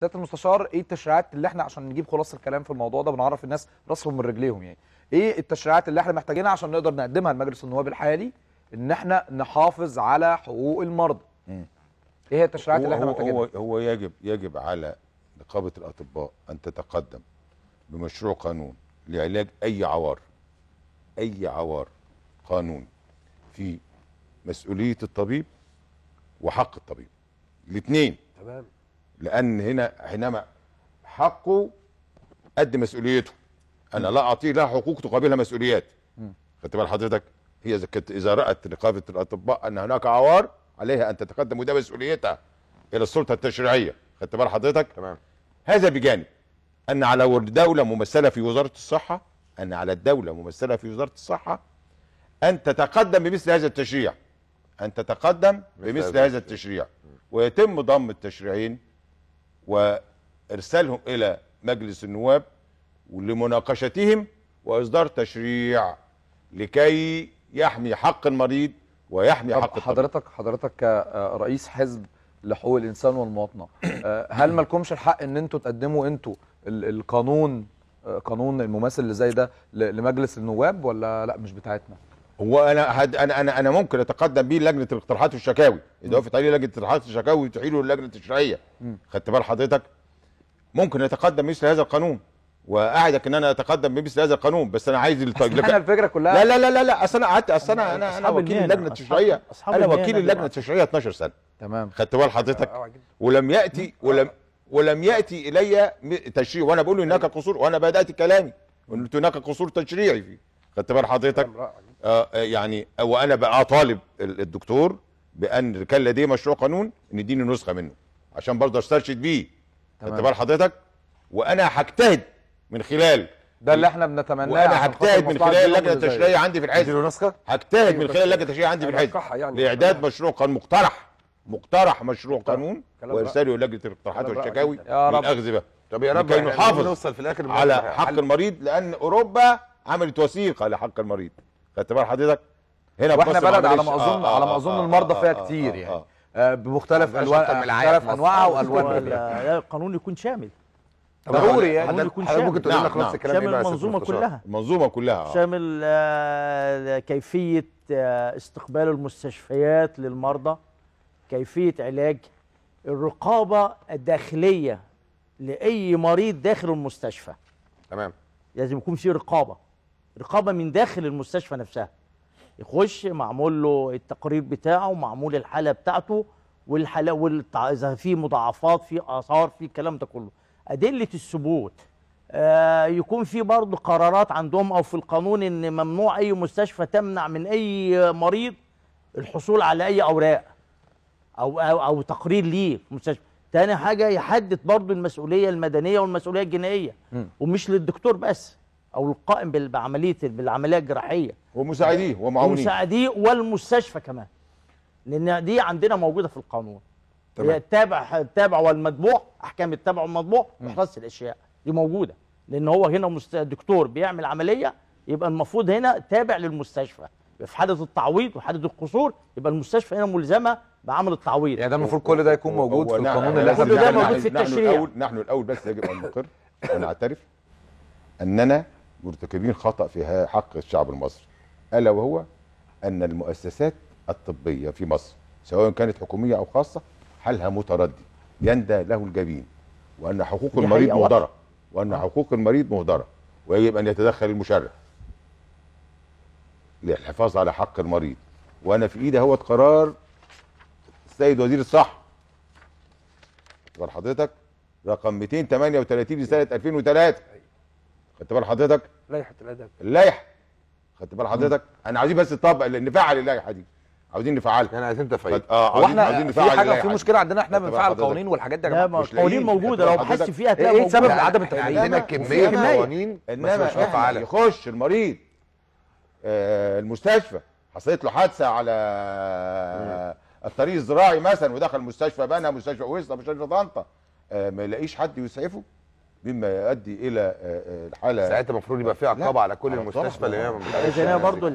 سياده المستشار ايه التشريعات اللي احنا عشان نجيب خلاصه الكلام في الموضوع ده بنعرف الناس راسهم من رجليهم يعني ايه التشريعات اللي احنا محتاجينها عشان نقدر نقدمها لمجلس النواب الحالي ان احنا نحافظ على حقوق المرضى ايه هي التشريعات اللي احنا محتاجينها هو هو يجب يجب على نقابه الاطباء ان تتقدم بمشروع قانون لعلاج اي عوار اي عوار قانوني في مسؤوليه الطبيب وحق الطبيب الاثنين تمام لأن هنا حينما حقه قد مسؤوليته أنا لا أعطيه لها حقوق تقابلها مسؤوليات خدت بال حضرتك هي كانت إذا رأت نقابة الأطباء أن هناك عوار عليها أن تتقدم وده مسؤوليتها إلى السلطة التشريعية خدت بال حضرتك تمام هذا بجانب أن على الدولة ممثلة في وزارة الصحة أن على الدولة ممثلة في وزارة الصحة أن تتقدم بمثل هذا التشريع أن تتقدم بمثل هذا التشريع ويتم ضم التشريعين وارسالهم الى مجلس النواب لمناقشتهم واصدار تشريع لكي يحمي حق المريض ويحمي حق حضرتك الطبيب. حضرتك كرئيس حزب لحقوق الانسان والمواطنه آه، هل مالكمش الحق ان انتوا تقدموا انتوا القانون آه، قانون المماثل اللي زي ده لمجلس النواب ولا لا مش بتاعتنا هو انا هد... انا انا انا ممكن اتقدم بيه لجنه الاقتراحات والشكاوي اذا وقفت عليه لجنه الاقتراحات والشكاوي وتحيله للجنه التشريعيه خدت بال حضرتك ممكن اتقدم مثل هذا القانون واعدك ان انا اتقدم بمثل هذا القانون بس انا عايز لك... انا الفكره كلها لا لا لا لا اصل انا قعدت اصل انا انا انا وكيل اللجنه التشريعيه انا وكيل اللجنه التشريعيه 12 سنه تمام خدت بال حضرتك آه، آه، ولم ياتي ولم ولم ياتي الي تشريع وانا بقول هناك قصور وانا بدات كلامي قلت هناك قصور تشريعي فيه خدت بال حضرتك آه، آه، يعني وانا بقى طالب الدكتور بان كان لديه مشروع قانون ان يديني نسخه منه عشان برضه استرشد بيه انت بال حضرتك وانا هجتهد من خلال ده اللي احنا بنتمناه وانا هجتهد من خلال اللجنه التشريعيه عندي في الحزب نسخه هجتهد أيوة، من خلال اللجنه التشريعيه عندي في الحزب يعني لاعداد مشروع قانون مقترح مقترح مشروع قانون وارساله لجنه الاقتراحات والشكاوي للاخذ بقى طب يا رب نحافظ على حق المريض لان اوروبا عملت وثيقه لحق المريض باعتبار حضرتك هنا واحنا بلد على ما اظن آه، على ما آه، اظن آه، المرضى فيها كتير يعني بمختلف الوان مختلف انواعها والوانها القانون يكون شامل ضروري يعني يكون شامل ممكن تقول لنا نعم. نفس نعم. الكلام شامل المنظومه كلها المنظومه كلها شامل كيفيه استقبال المستشفيات للمرضى كيفيه علاج الرقابه الداخليه لاي مريض داخل المستشفى تمام لازم يكون في رقابه رقابه من داخل المستشفى نفسها يخش معمول له التقرير بتاعه معمول الحاله بتاعته والحاله والتع... اذا في مضاعفات في اثار في الكلام ده كله ادله الثبوت آه يكون في برضه قرارات عندهم او في القانون ان ممنوع اي مستشفى تمنع من اي مريض الحصول على اي اوراق او او, أو تقرير ليه في مستشفى تاني حاجه يحدد برضه المسؤوليه المدنيه والمسؤوليه الجنائيه م. ومش للدكتور بس او القائم بعمليه بالعمليه الجراحيه ومساعديه ومعاونيه ومساعديه والمستشفى كمان لان دي عندنا موجوده في القانون تمام التابع التابع والمتبوع احكام التابع والمتبوع وحراسه الاشياء دي موجوده لان هو هنا دكتور بيعمل عمليه يبقى المفروض هنا تابع للمستشفى في حاله التعويض وحاله القصور يبقى المستشفى هنا ملزمه بعمل التعويض يعني ده المفروض كل ده يكون نعم، يعني موجود في القانون اللي احنا نحن الاول نحن الاول بس يجب ان نقر ونعترف اننا مرتكبين خطأ في حق الشعب المصري ألا وهو أن المؤسسات الطبية في مصر سواء كانت حكومية أو خاصة حالها متردي يندى له الجبين وأن حقوق المريض مهدرة وأن آه. حقوق المريض مهدرة ويجب أن يتدخل المشرع للحفاظ على حق المريض وأنا في إيدي هو قرار السيد وزير الصحة حضرتك رقم 238 لسنة 2003 خدت بال حضرتك لائحه الادب اللائحه خدت بال حضرتك انا عايزين بس نطبق نفعل اللائحه دي عاوزين نفعلها يعني عايزين تفعيل اه هو نفعل في حاجه في مشكله عندنا احنا بنفعل القوانين والحاجات دي يا جماعة قوانين موجوده لو حس فيها هتلاقي ايه سبب عدم التفعيل عندنا كميه قوانين انما مش يخش المريض آه، المستشفى حصلت له حادثه على الطريق الزراعي مثلا ودخل مستشفى بنا مستشفى ويسطا مستشفى طنطا آه، ما يلاقيش حد يسعفه مما يؤدي الى الحاله آه، ساعتها المفروض يبقى فيها عقاب على كل المستشفى اللي هي آه،